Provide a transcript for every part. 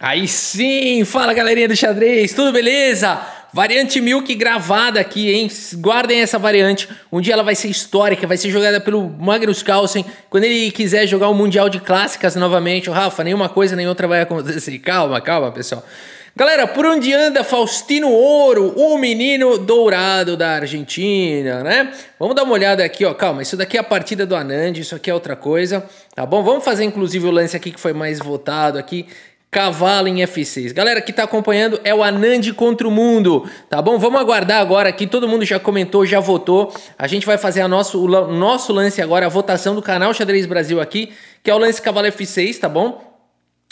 Aí sim! Fala galerinha do xadrez, tudo beleza? Variante Milk gravada aqui, hein? Guardem essa variante. Um dia ela vai ser histórica, vai ser jogada pelo Magnus Carlsen. Quando ele quiser jogar o um Mundial de Clássicas novamente, o Rafa, nenhuma coisa nem outra vai acontecer. Calma, calma, pessoal. Galera, por onde anda Faustino Ouro, o menino dourado da Argentina, né? Vamos dar uma olhada aqui, ó. Calma, isso daqui é a partida do Anand, isso aqui é outra coisa, tá bom? Vamos fazer inclusive o lance aqui que foi mais votado aqui, Cavalo em F6. Galera que tá acompanhando é o Anand contra o mundo, tá bom? Vamos aguardar agora aqui, todo mundo já comentou, já votou. A gente vai fazer a nosso, o nosso lance agora, a votação do canal Xadrez Brasil aqui, que é o lance Cavalo F6, tá bom?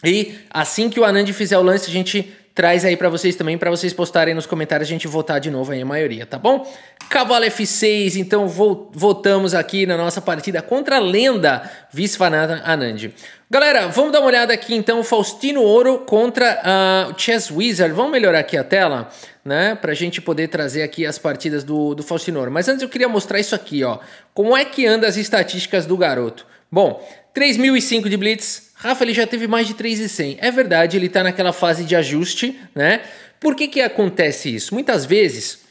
E assim que o Anand fizer o lance, a gente traz aí para vocês também, para vocês postarem nos comentários, a gente votar de novo aí a maioria, tá bom? Cavalo F6, então votamos aqui na nossa partida contra a lenda Visvanathan Anand. Galera, vamos dar uma olhada aqui então, Faustino Ouro contra uh, Chess Wizard. Vamos melhorar aqui a tela, né, pra gente poder trazer aqui as partidas do, do Faustino Ouro. Mas antes eu queria mostrar isso aqui, ó. Como é que anda as estatísticas do garoto. Bom, 3005 de blitz, Rafa, ele já teve mais de 3,100. É verdade, ele está naquela fase de ajuste, né? Por que, que acontece isso? Muitas vezes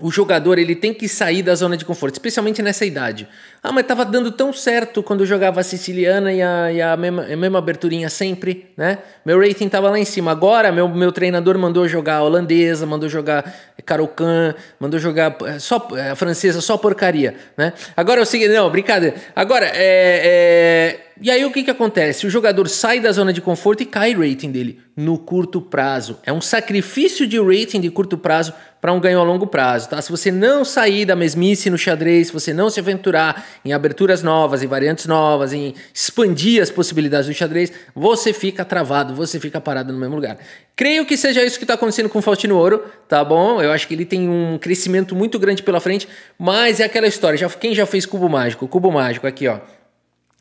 o jogador ele tem que sair da zona de conforto, especialmente nessa idade. Ah, mas estava dando tão certo quando eu jogava a siciliana e a, e a, mesma, a mesma aberturinha sempre, né? Meu rating estava lá em cima. Agora, meu, meu treinador mandou jogar holandesa, mandou jogar carocan, mandou jogar eh, só eh, francesa, só porcaria, né? Agora eu é segui, não, brincadeira. Agora, é, é e aí o que, que acontece? O jogador sai da zona de conforto e cai rating dele no curto prazo. É um sacrifício de rating de curto prazo para um ganho a longo prazo, tá? Se você não sair da mesmice no xadrez, se você não se aventurar em aberturas novas, em variantes novas, em expandir as possibilidades do xadrez, você fica travado, você fica parado no mesmo lugar. Creio que seja isso que está acontecendo com o Faustino Ouro, tá bom? Eu acho que ele tem um crescimento muito grande pela frente, mas é aquela história. Já, quem já fez cubo mágico? Cubo mágico aqui, ó.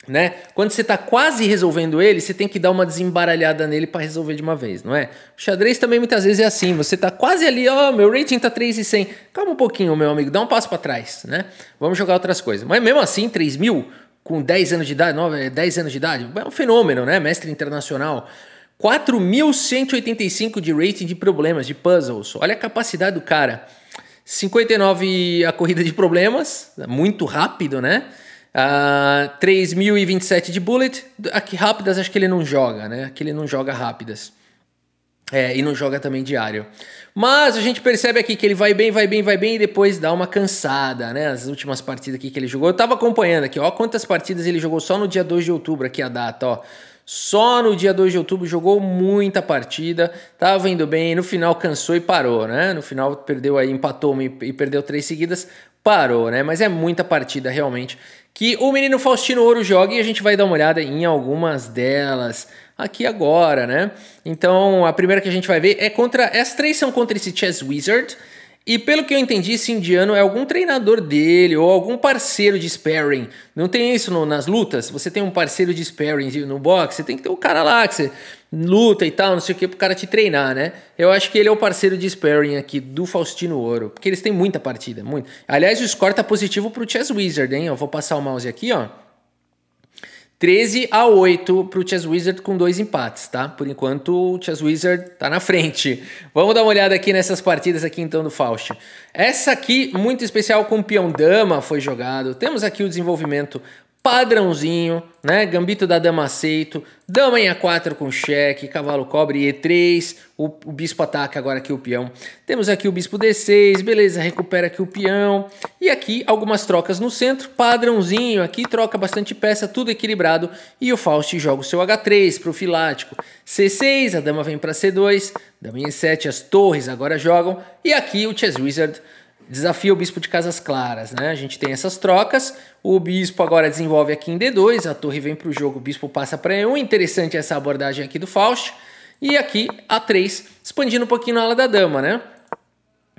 Né? Quando você está quase resolvendo ele, você tem que dar uma desembaralhada nele para resolver de uma vez, não é? O xadrez também muitas vezes é assim, você está quase ali, ó, oh, meu rating tá 3,100. Calma um pouquinho, meu amigo, dá um passo para trás, né? Vamos jogar outras coisas. Mas mesmo assim, 3000 mil com 10 anos de idade, 9, 10 anos de idade, é um fenômeno, né? Mestre internacional. 4.185 de rating de problemas, de puzzles. Olha a capacidade do cara. 59 a corrida de problemas, muito rápido, né? Uh, ah, 3.027 de bullet. Aqui rápidas acho que ele não joga, né? Aqui ele não joga rápidas. É, e não joga também diário. Mas a gente percebe aqui que ele vai bem, vai bem, vai bem e depois dá uma cansada, né? As últimas partidas aqui que ele jogou. Eu tava acompanhando aqui, ó, quantas partidas ele jogou só no dia 2 de outubro, aqui a data, ó. Só no dia 2 de outubro jogou muita partida, tava indo bem, no final cansou e parou, né? No final perdeu aí, empatou e perdeu três seguidas, parou, né? Mas é muita partida realmente que o menino Faustino Ouro joga e a gente vai dar uma olhada em algumas delas aqui agora, né? Então, a primeira que a gente vai ver é contra. As três são contra esse Chess Wizard. E pelo que eu entendi, esse indiano é algum treinador dele ou algum parceiro de sparring. Não tem isso no, nas lutas? Você tem um parceiro de sparring no boxe, você tem que ter um cara lá que você luta e tal, não sei o que, pro cara te treinar, né? Eu acho que ele é o parceiro de sparring aqui do Faustino Ouro, porque eles têm muita partida, muito. Aliás, o score tá positivo pro Chess Wizard, hein? Eu vou passar o mouse aqui, ó. 13 a 8 para o Chess Wizard com dois empates, tá? Por enquanto, o Chess Wizard tá na frente. Vamos dar uma olhada aqui nessas partidas aqui então do Faust. Essa aqui muito especial com peão dama foi jogado. Temos aqui o desenvolvimento padrãozinho, né? Gambito da dama aceito, dama em A4 com cheque, cavalo cobre E3, o, o, bispo ataca agora aqui o peão. Temos aqui o bispo D6, beleza, recupera aqui o peão. E aqui algumas trocas no centro, padrãozinho, aqui troca bastante peça, tudo equilibrado. E o Faust joga o seu H3 profilático. C6, a dama vem para C2, dama em E7, as torres agora jogam. E aqui o Chess Wizard desafia o bispo de Casas Claras, né? A gente tem essas trocas. O bispo agora desenvolve aqui em D2, a torre vem para o jogo, o bispo passa para E1. Interessante essa abordagem aqui do Faust. E aqui A3, expandindo um pouquinho a ala da dama, né?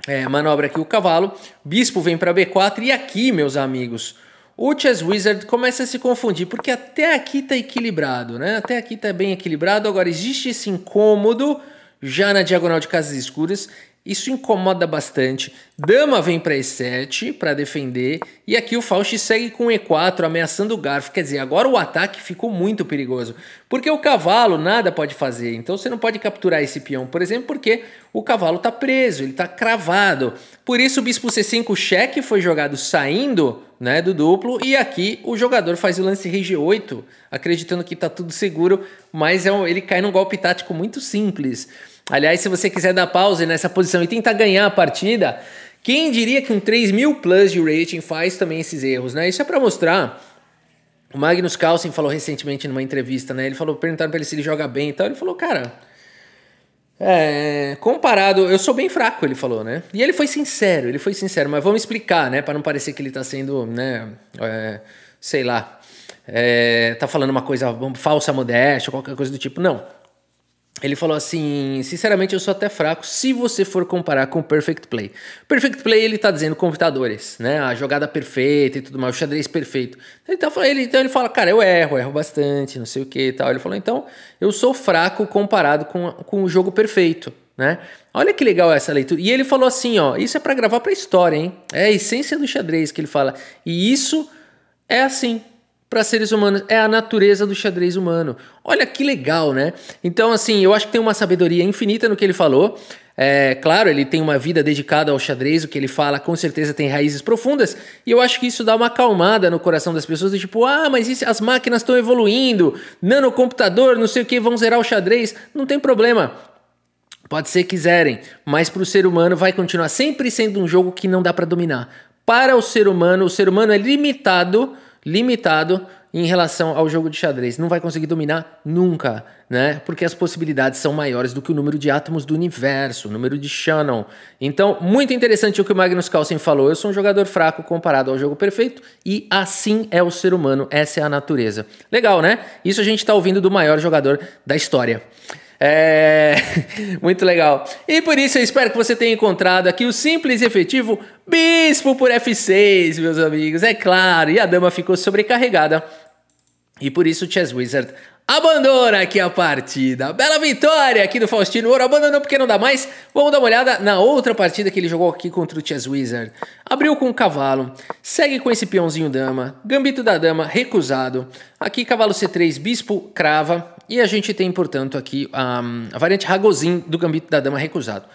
É, manobra aqui o cavalo, bispo vem para B4 e aqui, meus amigos, o Chess Wizard começa a se confundir, porque até aqui está equilibrado, né? Até aqui está bem equilibrado, agora existe esse incômodo já na diagonal de casas escuras isso incomoda bastante. Dama vem para E7 para defender. E aqui o Faust segue com E4, ameaçando o garfo. Quer dizer, agora o ataque ficou muito perigoso. Porque o cavalo nada pode fazer. Então você não pode capturar esse peão, por exemplo, porque o cavalo está preso, ele está cravado. Por isso o bispo C5 o cheque foi jogado saindo né, do duplo. E aqui o jogador faz o lance rei G8, acreditando que está tudo seguro. Mas é um, ele cai num golpe tático muito simples. Aliás, se você quiser dar pausa nessa posição e tentar ganhar a partida, quem diria que um 3000 plus de rating faz também esses erros, né? Isso é para mostrar. O Magnus Carlsen falou recentemente numa entrevista, né? Ele falou, perguntaram para ele se ele joga bem e tal, ele falou, cara, é, comparado, eu sou bem fraco, ele falou, né? E ele foi sincero, ele foi sincero, mas vamos explicar, né? Para não parecer que ele tá sendo, né? É, sei lá, é, tá falando uma coisa falsa modéstia, qualquer coisa do tipo. Não, ele falou assim: sinceramente, eu sou até fraco se você for comparar com Perfect Play. Perfect Play, ele tá dizendo computadores, né? A jogada perfeita e tudo mais, o xadrez perfeito. Então ele, então ele fala: cara, eu erro, erro bastante, não sei o que e tal. Ele falou: então, eu sou fraco comparado com, com o jogo perfeito, né? Olha que legal essa leitura. E ele falou assim: ó, isso é para gravar pra história, hein? É a essência do xadrez que ele fala. E isso é assim, para seres humanos. É a natureza do xadrez humano. Olha que legal, né? Então, assim, eu acho que tem uma sabedoria infinita no que ele falou. É, claro, ele tem uma vida dedicada ao xadrez, o que ele fala com certeza tem raízes profundas, e eu acho que isso dá uma acalmada no coração das pessoas, de tipo, ah, mas isso, as máquinas estão evoluindo, nanocomputador, não sei o que, vão zerar o xadrez. Não tem problema, Pode ser que quiserem, mas para o ser humano vai continuar sempre sendo um jogo que não dá para dominar. Para o ser humano, o ser humano é limitado limitado em relação ao jogo de xadrez. Não vai conseguir dominar nunca, né? Porque as possibilidades são maiores do que o número de átomos do universo, o número de Shannon. Então, muito interessante o que o Magnus Carlsen falou. Eu sou um jogador fraco comparado ao jogo perfeito e assim é o ser humano, essa é a natureza. Legal, né? Isso a gente está ouvindo do maior jogador da história. É muito legal. E por isso eu espero que você tenha encontrado aqui o simples e efetivo Bispo por F6, meus amigos. É claro, e a dama ficou sobrecarregada. E por isso o Chess Wizard abandona aqui a partida. Bela vitória aqui do Faustino Ouro. Abandonou porque não dá mais. Vamos dar uma olhada na outra partida que ele jogou aqui contra o Chess Wizard. Abriu com o cavalo. Segue com esse peãozinho dama. Gambito da dama recusado. Aqui cavalo C3, bispo crava. E a gente tem, portanto, aqui a variante Ragozin do gambito da dama recusado.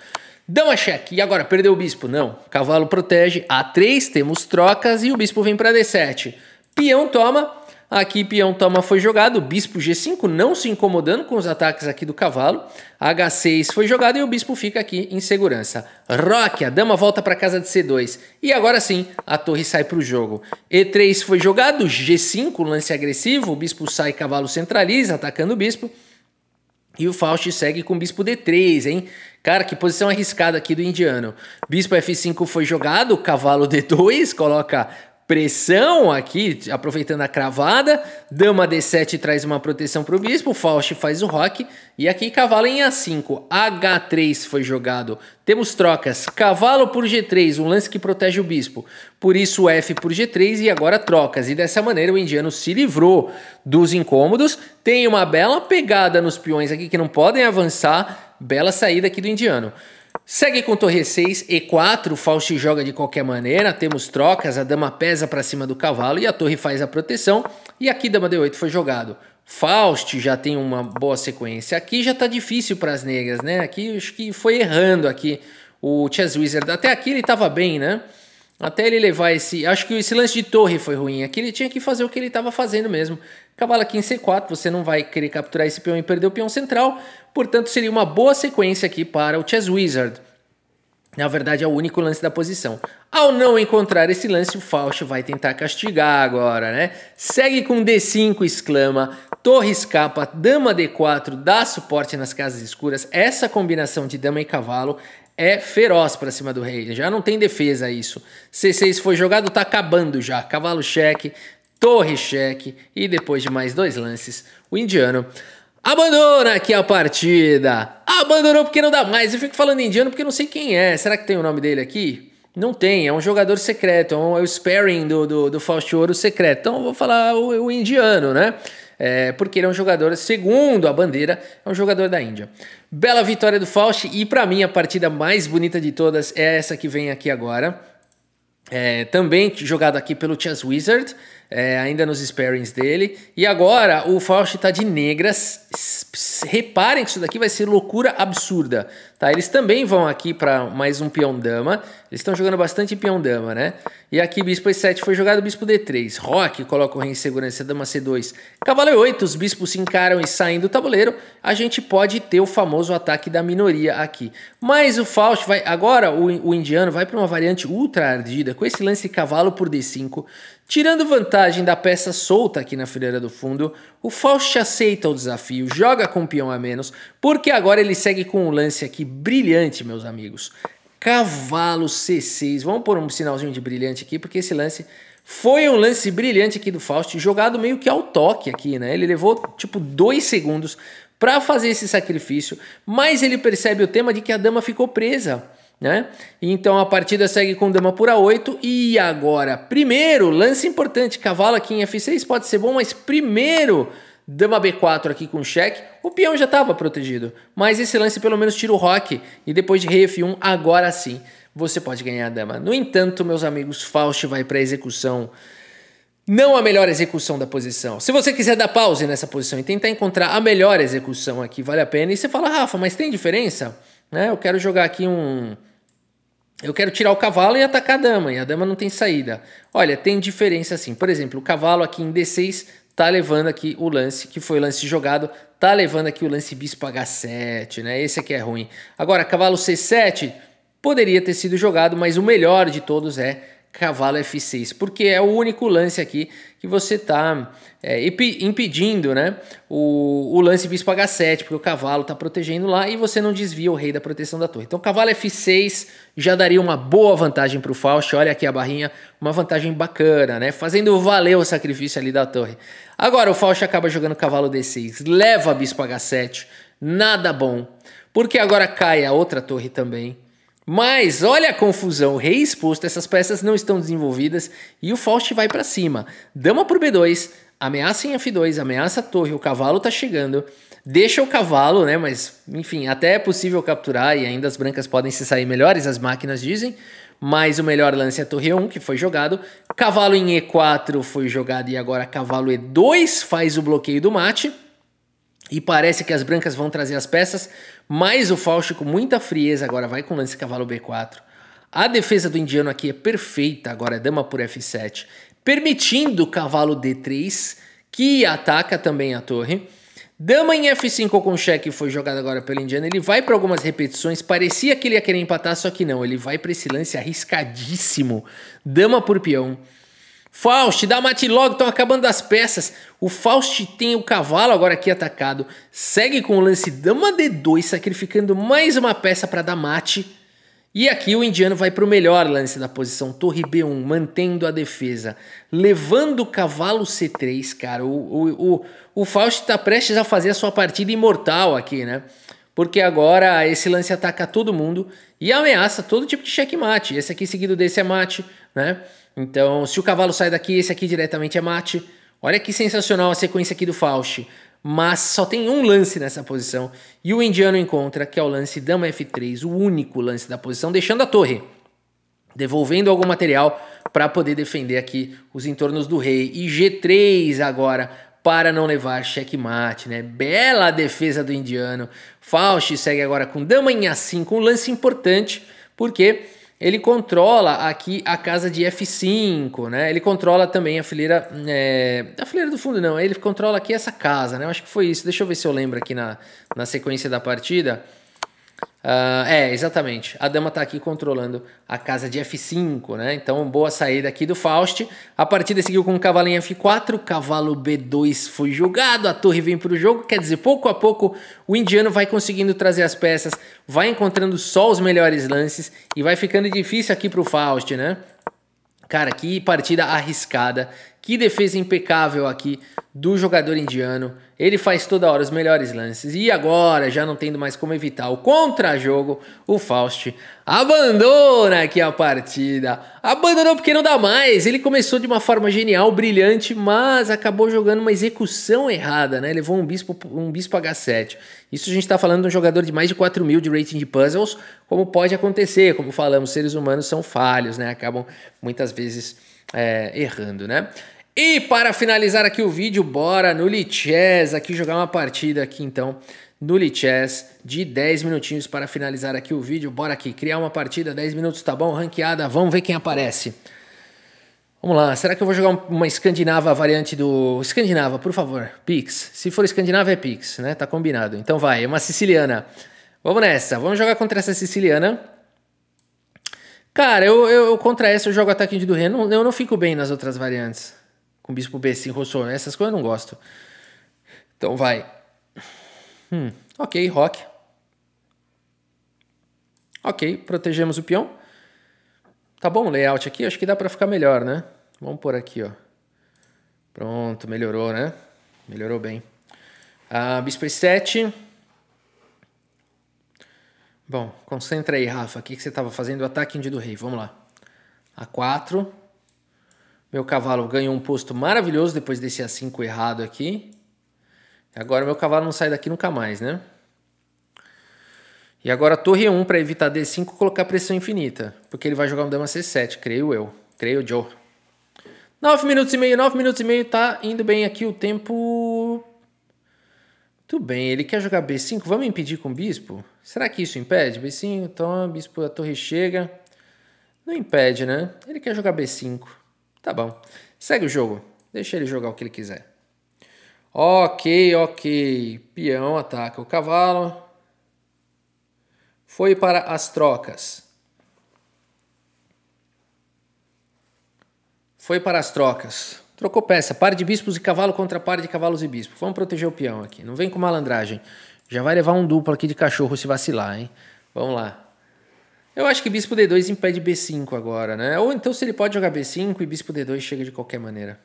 Dama cheque. E agora, perdeu o bispo? Não. Cavalo protege. A3 temos trocas e o bispo vem para D7. Peão toma. Aqui peão toma foi jogado, bispo G5 não se incomodando com os ataques aqui do cavalo. H6 foi jogado e o bispo fica aqui em segurança. Roque, a dama volta para casa de C2. E agora sim, a torre sai para o jogo. E3 foi jogado, G5, lance agressivo, o bispo sai, cavalo centraliza, atacando o bispo. E o Faust segue com o bispo D3, hein? Cara, que posição arriscada aqui do indiano. Bispo F5 foi jogado, cavalo D2, coloca pressão aqui, aproveitando a cravada. Dama D7 traz uma proteção para o bispo, Faust faz o rock. E aqui cavalo em A5, H3 foi jogado. Temos trocas, cavalo por G3, um lance que protege o bispo. Por isso F por G3 e agora trocas. E dessa maneira o indiano se livrou dos incômodos. Tem uma bela pegada nos peões aqui que não podem avançar. Bela saída aqui do indiano. Segue com torre 6, e4, Faust joga de qualquer maneira, temos trocas, a dama pesa para cima do cavalo e a torre faz a proteção. E aqui dama d8 foi jogado. Faust já tem uma boa sequência. Aqui já está difícil para as negras, né? Aqui acho que foi errando aqui o Chess Wizard. Até aqui ele estava bem, né? Até ele levar esse... Acho que esse lance de torre foi ruim. Aqui ele tinha que fazer o que ele estava fazendo mesmo. Cavalo aqui em C4, você não vai querer capturar esse peão e perder o peão central, portanto seria uma boa sequência aqui para o Chess Wizard. Na verdade, é o único lance da posição. Ao não encontrar esse lance, o Fausto vai tentar castigar agora, né? Segue com D5, exclama. Torre escapa, dama D4, dá suporte nas casas escuras. Essa combinação de dama e cavalo é feroz para cima do rei. Já não tem defesa isso. C6 foi jogado, tá acabando já. Cavalo cheque, torre cheque e depois de mais dois lances, o indiano abandona aqui a partida. Abandonou porque não dá mais. Eu fico falando indiano porque não sei quem é. Será que tem o nome dele aqui? Não tem, é um jogador secreto, é, um, é o sparring do, do, do Fausto Ouro secreto. Então eu vou falar o, o indiano, né? É, porque ele é um jogador, segundo a bandeira, é um jogador da Índia. Bela vitória do Fausto e para mim a partida mais bonita de todas é essa que vem aqui agora. É, também jogado aqui pelo Chess Wizard é, ainda nos sparings dele. E agora o Faust está de negras. Reparem que isso daqui vai ser loucura absurda. Tá? Eles também vão aqui para mais um peão-dama. Eles estão jogando bastante peão-dama, né? E aqui bispo e7 foi jogado, bispo d3. Rock coloca o rei em segurança, dama c2. Cavalo e8, os bispos se encaram e saem do tabuleiro. A gente pode ter o famoso ataque da minoria aqui. Mas o Faust vai... Agora o, o indiano vai para uma variante ultra ardida, com esse lance cavalo por d5. Tirando vantagem da peça solta aqui na fileira do fundo, o Faust aceita o desafio, joga com um peão a menos, porque agora ele segue com um lance aqui brilhante, meus amigos. Cavalo C6. Vamos pôr um sinalzinho de brilhante aqui, porque esse lance foi um lance brilhante aqui do Faust, jogado meio que ao toque aqui, né? Ele levou tipo dois segundos para fazer esse sacrifício, mas ele percebe o tema de que a dama ficou presa, né? Então a partida segue com dama por A8 e agora, primeiro, lance importante, cavalo aqui em F6 pode ser bom, mas primeiro Dama B4 aqui com cheque. O peão já estava protegido. Mas esse lance pelo menos tira o rock. E depois de rei F1, agora sim, você pode ganhar a dama. No entanto, meus amigos, Faust vai para a execução. Não a melhor execução da posição. Se você quiser dar pause nessa posição e tentar encontrar a melhor execução aqui, vale a pena. E você fala, Rafa, mas tem diferença? Né? Eu quero jogar aqui um... Eu quero tirar o cavalo e atacar a dama, e a dama não tem saída. Olha, tem diferença assim. Por exemplo, o cavalo aqui em D6 tá levando aqui o lance, que foi o lance jogado, tá levando aqui o lance bispo H7, né? Esse aqui é ruim. Agora, cavalo C7 poderia ter sido jogado, mas o melhor de todos é cavalo F6, porque é o único lance aqui que você está é, impedindo né, o, o lance bispo H7, porque o cavalo está protegendo lá e você não desvia o rei da proteção da torre. Então cavalo F6 já daria uma boa vantagem para o Faust, olha aqui a barrinha, uma vantagem bacana, né, fazendo valer o sacrifício ali da torre. Agora o Faust acaba jogando cavalo D6, leva bispo H7, nada bom, porque agora cai a outra torre também, mas olha a confusão, o rei exposto, essas peças não estão desenvolvidas e o Faust vai para cima. Dama por B2, ameaça em F2, ameaça a torre, o cavalo tá chegando. Deixa o cavalo, né? Mas enfim, até é possível capturar e ainda as brancas podem se sair melhores, as máquinas dizem. Mas o melhor lance é a torre 1, que foi jogado. Cavalo em E4 foi jogado e agora cavalo E2 faz o bloqueio do mate. E parece que as brancas vão trazer as peças, mas o Fausto com muita frieza agora vai com lance cavalo B4. A defesa do indiano aqui é perfeita, agora é dama por F7, permitindo o cavalo D3, que ataca também a torre. Dama em F5 com cheque foi jogada agora pelo indiano, ele vai para algumas repetições, parecia que ele ia querer empatar, só que não, ele vai para esse lance arriscadíssimo. Dama por peão. Faust, mate logo estão acabando as peças. O Faust tem o cavalo agora aqui atacado. Segue com o lance dama D2, sacrificando mais uma peça para dar mate. E aqui o indiano vai para o melhor lance da posição. Torre B1, mantendo a defesa. Levando o cavalo C3, cara. O, o, o, o Faust está prestes a fazer a sua partida imortal aqui, né? Porque agora esse lance ataca todo mundo e ameaça todo tipo de checkmate. Esse aqui seguido desse é mate, né? Então, se o cavalo sai daqui, esse aqui diretamente é mate. Olha que sensacional a sequência aqui do Faust. Mas só tem um lance nessa posição e o indiano encontra, que é o lance dama F3, o único lance da posição, deixando a torre, devolvendo algum material para poder defender aqui os entornos do rei. E G3 agora para não levar checkmate, né? Bela defesa do indiano. Faust segue agora com dama em A5, um lance importante, porque ele controla aqui a casa de F5, né? Ele controla também a fileira. É... A fileira do fundo, não. Ele controla aqui essa casa, né? Eu acho que foi isso. Deixa eu ver se eu lembro aqui na, na sequência da partida. Uh, é, exatamente. A dama está aqui controlando a casa de F5, né? Então, boa saída aqui do Faust. A partida seguiu com o cavalo em F4, cavalo B2 foi jogado, a torre vem para o jogo. Quer dizer, pouco a pouco o indiano vai conseguindo trazer as peças, vai encontrando só os melhores lances e vai ficando difícil aqui para o Faust, né? Cara, que partida arriscada que defesa impecável aqui do jogador indiano. Ele faz toda hora os melhores lances. E agora, já não tendo mais como evitar o contra-jogo, o Faust abandona aqui a partida. Abandonou porque não dá mais. Ele começou de uma forma genial, brilhante, mas acabou jogando uma execução errada, né? Levou um bispo, um bispo H7. Isso a gente está falando de um jogador de mais de 4 mil de rating de puzzles, como pode acontecer. Como falamos, seres humanos são falhos, né? Acabam muitas vezes é, errando, né? E para finalizar aqui o vídeo, bora no Lichess aqui jogar uma partida aqui então no Lichess de 10 minutinhos para finalizar aqui o vídeo. Bora aqui, criar uma partida, 10 minutos tá bom, ranqueada, vamos ver quem aparece. Vamos lá, será que eu vou jogar uma escandinava variante do... Escandinava, por favor, Pix. Se for escandinava é Pix, né? Tá combinado. Então vai, uma siciliana. Vamos nessa, vamos jogar contra essa siciliana. Cara, eu, eu contra essa eu jogo ataque de do rei. Eu não fico bem nas outras variantes com Bispo b Rousseau, né? Essas coisas eu não gosto. Então vai. Hum, ok, rock. Ok, protegemos o peão. Tá bom o layout aqui? Acho que dá para ficar melhor, né? Vamos por aqui, ó. Pronto, melhorou, né? Melhorou bem. Ah, bispo E7. Bom, concentra aí, Rafa. O que, você estava fazendo? o Ataque índio do rei. Vamos lá. A4. Meu cavalo ganhou um posto maravilhoso depois desse A5 errado aqui. Agora meu cavalo não sai daqui nunca mais, né? E agora torre 1 para evitar D5 colocar pressão infinita. Porque ele vai jogar um dama C7, creio eu. Creio Joe. 9 minutos e meio, 9 minutos e meio. Tá indo bem aqui o tempo. Muito bem, ele quer jogar B5. Vamos impedir com o bispo? Será que isso impede? B5, toma, bispo, a torre chega. Não impede, né? Ele quer jogar B5. Tá bom. Segue o jogo. Deixa ele jogar o que ele quiser. Ok, ok. Peão ataca o cavalo. Foi para as trocas. Foi para as trocas. Trocou peça. Par de bispos e cavalo contra par de cavalos e bispos. Vamos proteger o peão aqui. Não vem com malandragem. Já vai levar um duplo aqui de cachorro se vacilar, hein? Vamos lá. Eu acho que bispo D2 impede B5 agora, né? Ou então se ele pode jogar B5 e bispo D2 chega de qualquer maneira.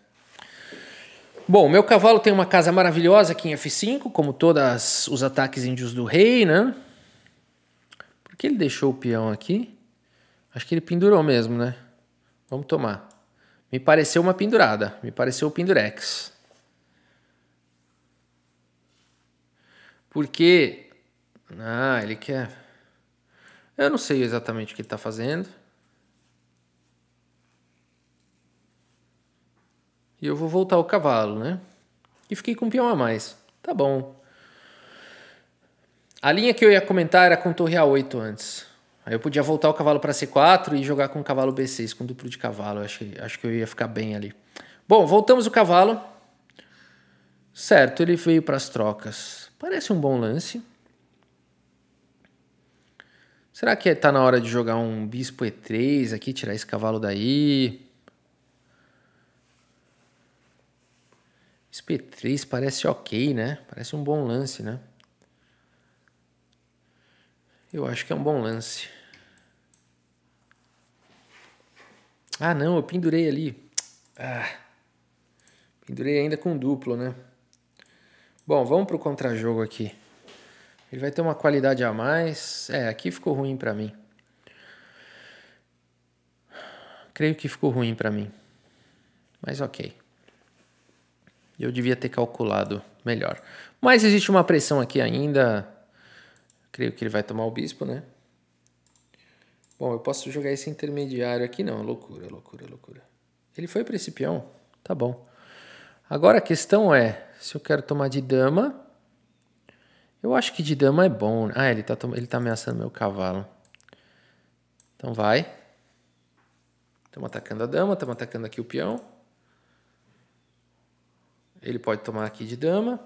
Bom, meu cavalo tem uma casa maravilhosa aqui em F5, como todos os ataques índios do rei, né? Por que ele deixou o peão aqui? Acho que ele pendurou mesmo, né? Vamos tomar. Me pareceu uma pendurada. Me pareceu o pendurex. Porque... Ah, ele quer... Eu não sei exatamente o que ele está fazendo. E eu vou voltar o cavalo, né? E fiquei com um peão a mais. Tá bom. A linha que eu ia comentar era com torre A8 antes. Aí eu podia voltar o cavalo para C4 e jogar com o cavalo B6, com duplo de cavalo. Acho que, acho que eu ia ficar bem ali. Bom, voltamos o cavalo. Certo, ele veio para as trocas. Parece um bom lance. Será que tá na hora de jogar um bispo E3 aqui, tirar esse cavalo daí? Bispo E3 parece ok, né? Parece um bom lance, né? Eu acho que é um bom lance. Ah, não, eu pendurei ali. Ah, pendurei ainda com duplo, né? Bom, vamos pro contra-jogo aqui. Ele vai ter uma qualidade a mais. É, aqui ficou ruim para mim. Creio que ficou ruim para mim. Mas ok. Eu devia ter calculado melhor. Mas existe uma pressão aqui ainda. Creio que ele vai tomar o bispo, né? Bom, eu posso jogar esse intermediário aqui não, loucura, loucura, loucura. Ele foi para esse peão? Tá bom. Agora a questão é, se eu quero tomar de dama, eu acho que de dama é bom. Né? Ah, ele tá, ele tá ameaçando meu cavalo. Então vai. Estamos atacando a dama, estamos atacando aqui o peão. Ele pode tomar aqui de dama.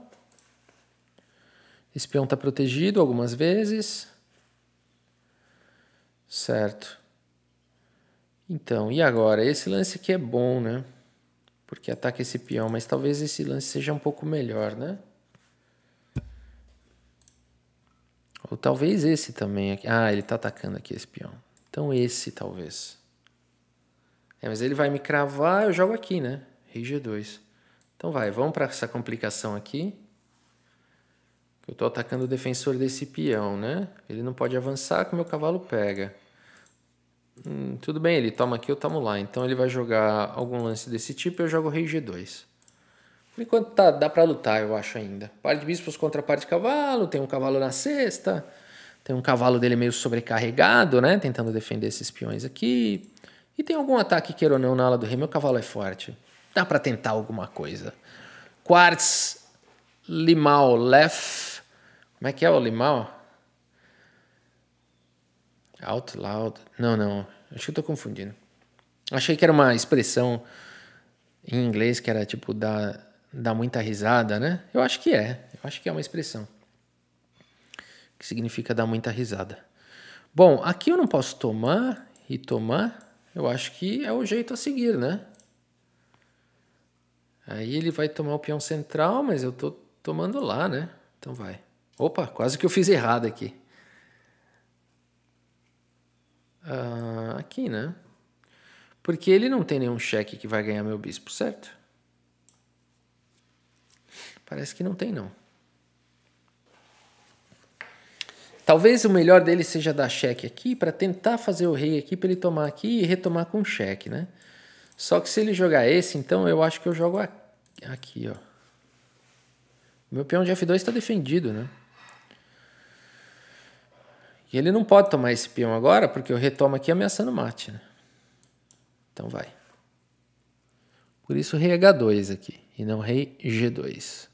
Esse peão está protegido algumas vezes. Certo. Então, e agora? Esse lance aqui é bom, né? Porque ataca esse peão, mas talvez esse lance seja um pouco melhor, né? Ou talvez esse também. Aqui. Ah, ele tá atacando aqui esse peão. Então esse talvez. É, mas ele vai me cravar, eu jogo aqui, né? Rei G2. Então vai, vamos para essa complicação aqui. Eu tô atacando o defensor desse peão, né? Ele não pode avançar que meu cavalo pega. Hum, tudo bem, ele toma aqui, eu tomo lá. Então ele vai jogar algum lance desse tipo e eu jogo rei G2. Enquanto tá, dá para lutar, eu acho ainda. Par de bispos contra par de cavalo, tem um cavalo na cesta, tem um cavalo dele meio sobrecarregado, né? Tentando defender esses peões aqui. E tem algum ataque, queira ou não, na ala do rei. Meu cavalo é forte. Dá para tentar alguma coisa. Quartz, Limal, Lef. Como é que é o Limal? Out loud. Não, não. Acho que eu tô confundindo. Achei que era uma expressão em inglês que era tipo da dá muita risada, né? Eu acho que é. Eu acho que é uma expressão que significa dar muita risada. Bom, aqui eu não posso tomar e tomar. Eu acho que é o jeito a seguir, né? Aí ele vai tomar o peão central, mas eu tô tomando lá, né? Então vai. Opa, quase que eu fiz errado aqui. Ah, aqui, né? Porque ele não tem nenhum cheque que vai ganhar meu bispo, certo? Parece que não tem, não. Talvez o melhor dele seja dar cheque aqui para tentar fazer o rei aqui para ele tomar aqui e retomar com cheque, né? Só que se ele jogar esse, então eu acho que eu jogo aqui, ó. Meu peão de F2 está defendido, né? E ele não pode tomar esse peão agora, porque eu retomo aqui ameaçando mate, né? Então vai. Por isso rei H2 aqui, e não rei G2.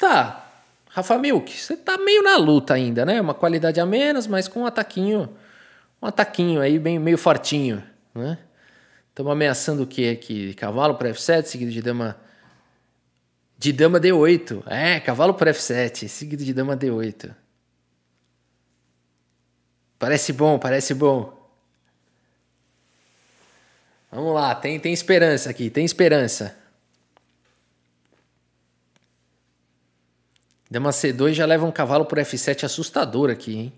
Tá, Rafa Milk, você tá meio na luta ainda, né? Uma qualidade a menos, mas com um ataquinho, um ataquinho aí bem, meio fortinho, né? Estamos ameaçando o que aqui? Cavalo para F7, seguido de dama. De dama D8. É, cavalo para F7, seguido de dama D8. Parece bom, parece bom. Vamos lá, tem, tem esperança aqui, tem esperança. Dama C2 já leva um cavalo por F7 assustador aqui, hein?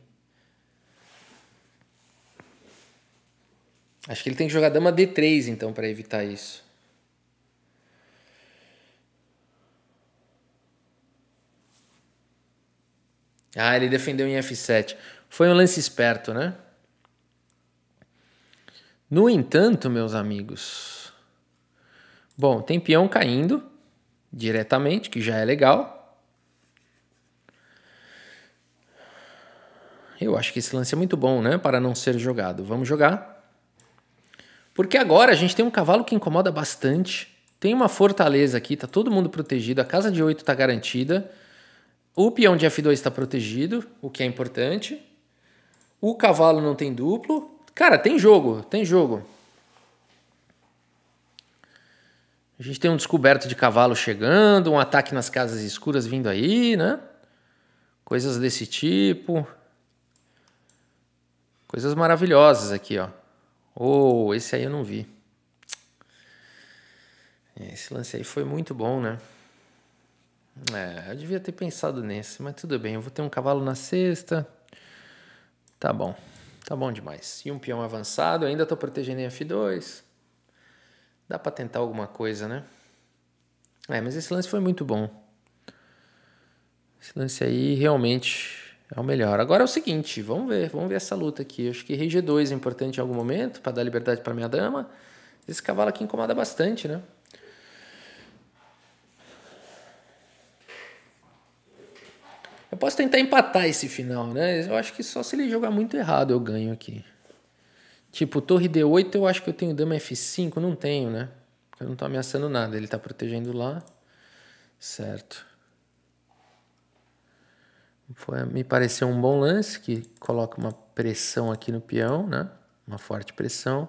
Acho que ele tem que jogar dama D3 então para evitar isso. Ah, ele defendeu em F7. Foi um lance esperto, né? No entanto, meus amigos. Bom, tem peão caindo diretamente, que já é legal. Eu acho que esse lance é muito bom, né? Para não ser jogado. Vamos jogar. Porque agora a gente tem um cavalo que incomoda bastante. Tem uma fortaleza aqui, tá todo mundo protegido. A casa de 8 está garantida. O peão de F2 está protegido, o que é importante. O cavalo não tem duplo. Cara, tem jogo, tem jogo. A gente tem um descoberto de cavalo chegando, um ataque nas casas escuras vindo aí, né? Coisas desse tipo. Coisas maravilhosas aqui, ó. Oh, esse aí eu não vi. É, esse lance aí foi muito bom, né? É, eu devia ter pensado nesse, mas tudo bem. Eu vou ter um cavalo na sexta. Tá bom. Tá bom demais. E um peão avançado, ainda tô protegendo em F2. Dá pra tentar alguma coisa, né? É, mas esse lance foi muito bom. Esse lance aí realmente é o melhor. Agora é o seguinte, vamos ver, vamos ver essa luta aqui. Acho que rei G2 é importante em algum momento para dar liberdade para minha dama. Esse cavalo aqui incomoda bastante, né? Eu posso tentar empatar esse final, né? Eu acho que só se ele jogar muito errado eu ganho aqui. Tipo, torre D8 eu acho que eu tenho dama F5, não tenho, né? Porque eu não estou ameaçando nada, ele está protegendo lá. Certo. Foi, me pareceu um bom lance, que coloca uma pressão aqui no peão, né? Uma forte pressão.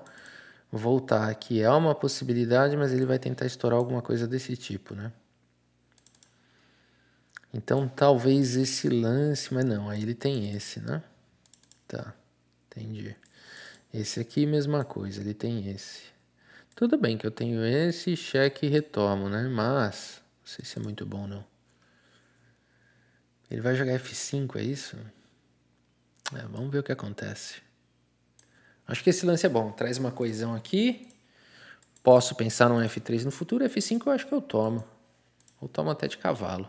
Voltar aqui é uma possibilidade, mas ele vai tentar estourar alguma coisa desse tipo, né? Então talvez esse lance, mas não, aí ele tem esse, né? Tá, entendi. Esse aqui, mesma coisa, ele tem esse. Tudo bem que eu tenho esse, cheque e retomo, né? Mas, não sei se é muito bom não. Ele vai jogar F5, é isso? É, vamos ver o que acontece. Acho que esse lance é bom. Traz uma coesão aqui. Posso pensar num F3 no futuro. F5 eu acho que eu tomo. Ou tomo até de cavalo.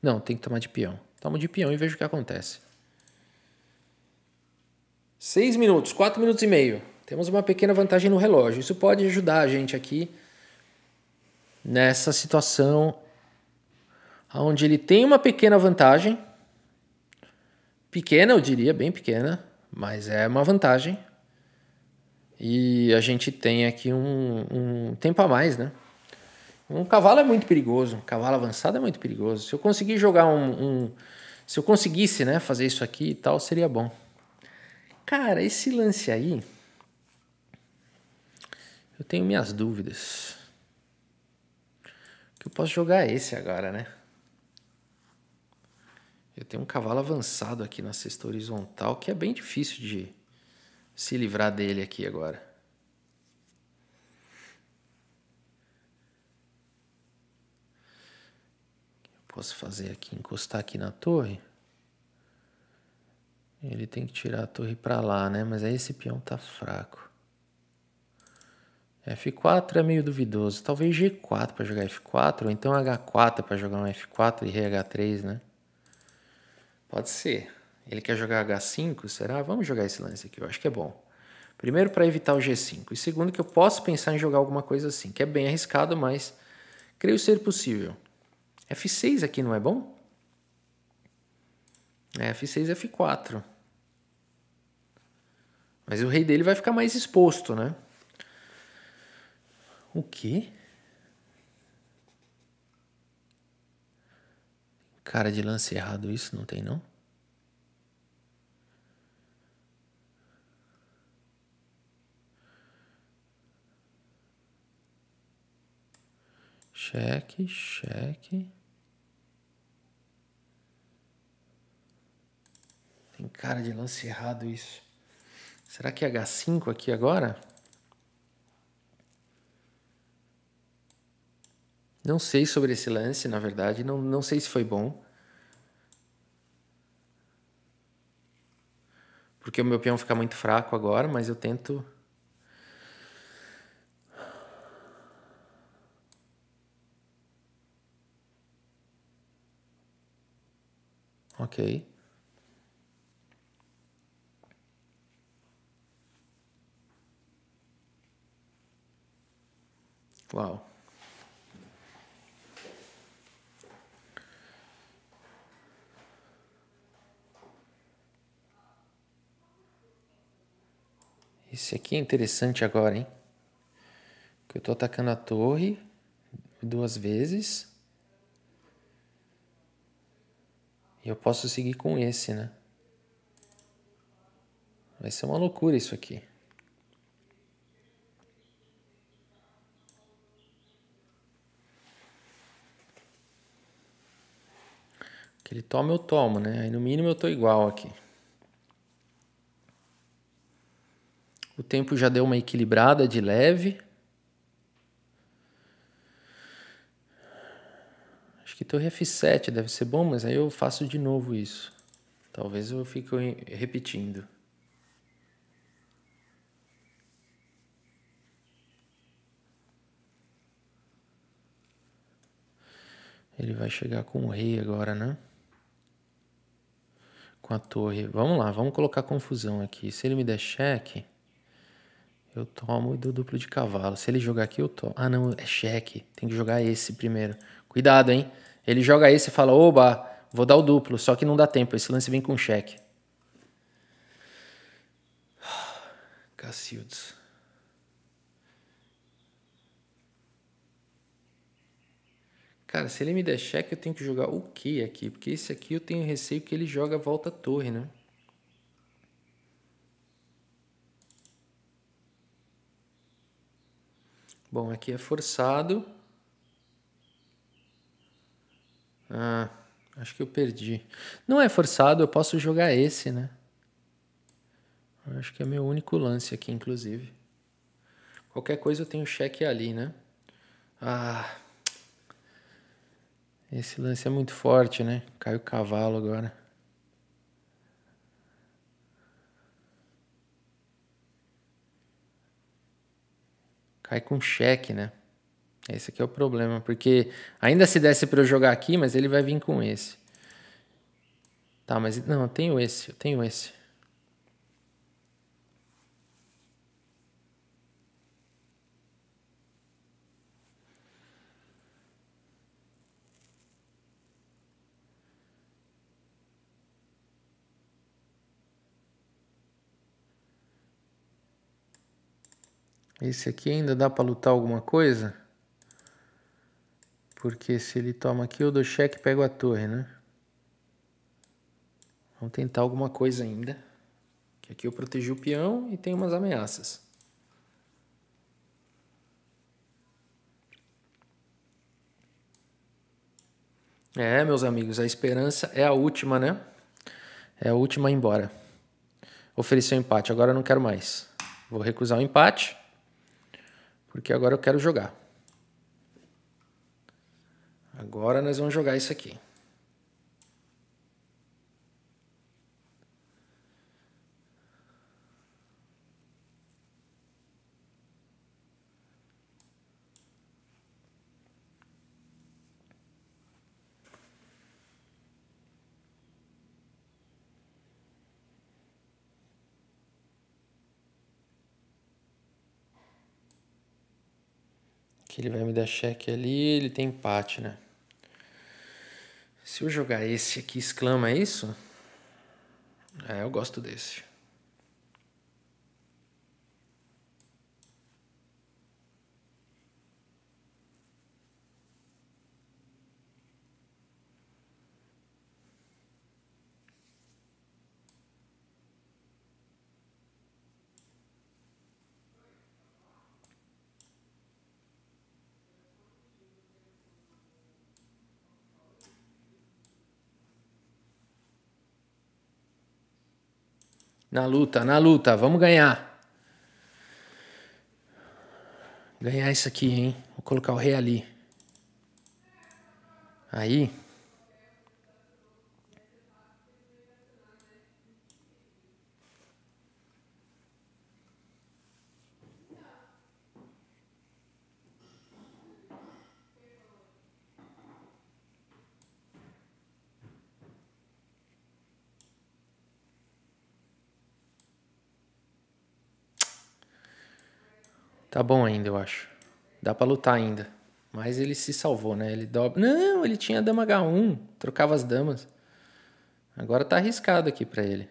Não, tem que tomar de peão. Tomo de peão e vejo o que acontece. Seis minutos, quatro minutos e meio. Temos uma pequena vantagem no relógio. Isso pode ajudar a gente aqui nessa situação onde ele tem uma pequena vantagem, pequena eu diria, bem pequena, mas é uma vantagem. E a gente tem aqui um, um tempo a mais, né? Um cavalo é muito perigoso, um cavalo avançado é muito perigoso. Se eu conseguir jogar um, um se eu conseguisse, né, fazer isso aqui e tal, seria bom. Cara, esse lance aí, eu tenho minhas dúvidas. Que eu posso jogar esse agora, né? Eu tenho um cavalo avançado aqui na cesta horizontal que é bem difícil de se livrar dele aqui agora. Eu posso fazer aqui, encostar aqui na torre. Ele tem que tirar a torre para lá, né? Mas aí esse peão tá fraco. F4 é meio duvidoso. Talvez G4 para jogar F4, ou então H4 para jogar um F4 e Rh3, né? Pode ser. Ele quer jogar H5, será? Vamos jogar esse lance aqui, eu acho que é bom. Primeiro, para evitar o G5. E segundo, que eu posso pensar em jogar alguma coisa assim, que é bem arriscado, mas creio ser possível. F6 aqui não é bom? É, F6 e F4. Mas o rei dele vai ficar mais exposto, né? O quê? Cara de lance errado isso não tem não? Cheque, cheque. Tem cara de lance errado isso. Será que é H5 aqui agora? Não sei sobre esse lance, na verdade. Não, não sei se foi bom. Porque o meu peão fica muito fraco agora, mas eu tento. Ok. Uau. Esse aqui é interessante agora, hein? Que eu tô atacando a torre duas vezes. E eu posso seguir com esse, né? Vai ser uma loucura isso aqui. Que ele toma, eu tomo, né? Aí no mínimo eu tô igual aqui. O tempo já deu uma equilibrada de leve. Acho que torre F7 deve ser bom, mas aí eu faço de novo isso. Talvez eu fique repetindo. Ele vai chegar com o rei agora, né? Com a torre. Vamos lá, vamos colocar confusão aqui. Se ele me der cheque. Eu tomo e dou duplo de cavalo. Se ele jogar aqui, eu tomo. Ah, não, é cheque. Tem que jogar esse primeiro. Cuidado, hein? Ele joga esse e fala: oba, vou dar o duplo. Só que não dá tempo. Esse lance vem com cheque. Cacildos. Cara, se ele me der cheque, eu tenho que jogar o quê aqui? Porque esse aqui eu tenho receio que ele joga volta a torre, né? Bom, aqui é forçado. Ah, acho que eu perdi. Não é forçado, eu posso jogar esse, né? acho que é meu único lance aqui, inclusive. Qualquer coisa eu tenho cheque ali, né? Ah. Esse lance é muito forte, né? Cai o cavalo agora. Cai com cheque, né? Esse aqui é o problema, porque ainda se desse para eu jogar aqui, mas ele vai vir com esse. Tá, mas não, eu tenho esse, eu tenho esse. Esse aqui ainda dá para lutar alguma coisa? Porque se ele toma aqui, eu dou cheque e pego a torre, né? Vamos tentar alguma coisa ainda. Que aqui eu protegi o peão e tem umas ameaças. É, meus amigos, a esperança é a última, né? É a última a ir embora. Ofereceu empate, agora eu não quero mais. Vou recusar o empate. Porque agora eu quero jogar. Agora nós vamos jogar isso aqui. ele vai me dar cheque ali, ele tem empate, né? Se eu jogar esse aqui, exclama isso? É, eu gosto desse. Na luta, na luta, vamos ganhar. Ganhar isso aqui, hein? Vou colocar o rei ali. Aí. Tá bom ainda, eu acho. Dá para lutar ainda. Mas ele se salvou, né? Ele dobra. Não, ele tinha dama H1, trocava as damas. Agora tá arriscado aqui para ele.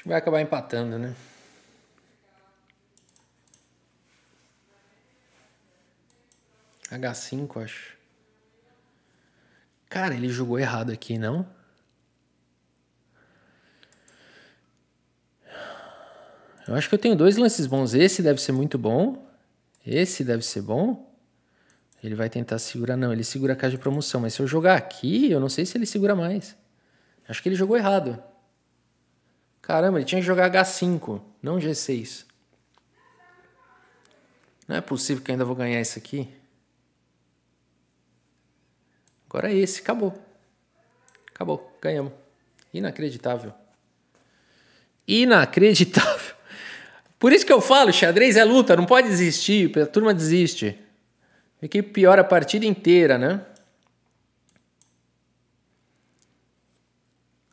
Acho que vai acabar empatando, né? H5, acho. Cara, ele jogou errado aqui, não? Eu acho que eu tenho dois lances bons. Esse deve ser muito bom. Esse deve ser bom. Ele vai tentar segurar. Não, ele segura a caixa de promoção. Mas se eu jogar aqui, eu não sei se ele segura mais. Acho que ele jogou errado. Caramba, ele tinha que jogar H5, não G6. Não é possível que ainda vou ganhar isso aqui. Agora é esse, acabou. Acabou, ganhamos. Inacreditável. Inacreditável. Por isso que eu falo, xadrez é luta, não pode desistir, a turma desiste. Fiquei pior a partida inteira, né?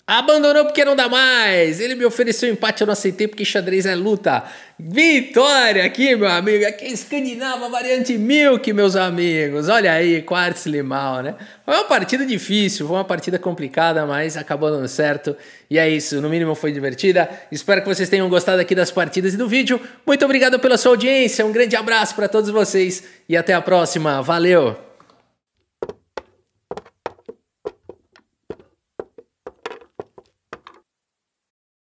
Abandonou porque não dá mais. Ele me ofereceu empate, eu não aceitei porque xadrez é luta. Vitória aqui, meu amigo. Aqui é Escandinava, variante Milk, meus amigos. Olha aí, Quartz Limal, né? Foi uma partida difícil, foi uma partida complicada, mas acabou dando certo. E é isso, no mínimo foi divertida. Espero que vocês tenham gostado aqui das partidas e do vídeo. Muito obrigado pela sua audiência. Um grande abraço para todos vocês e até a próxima. Valeu!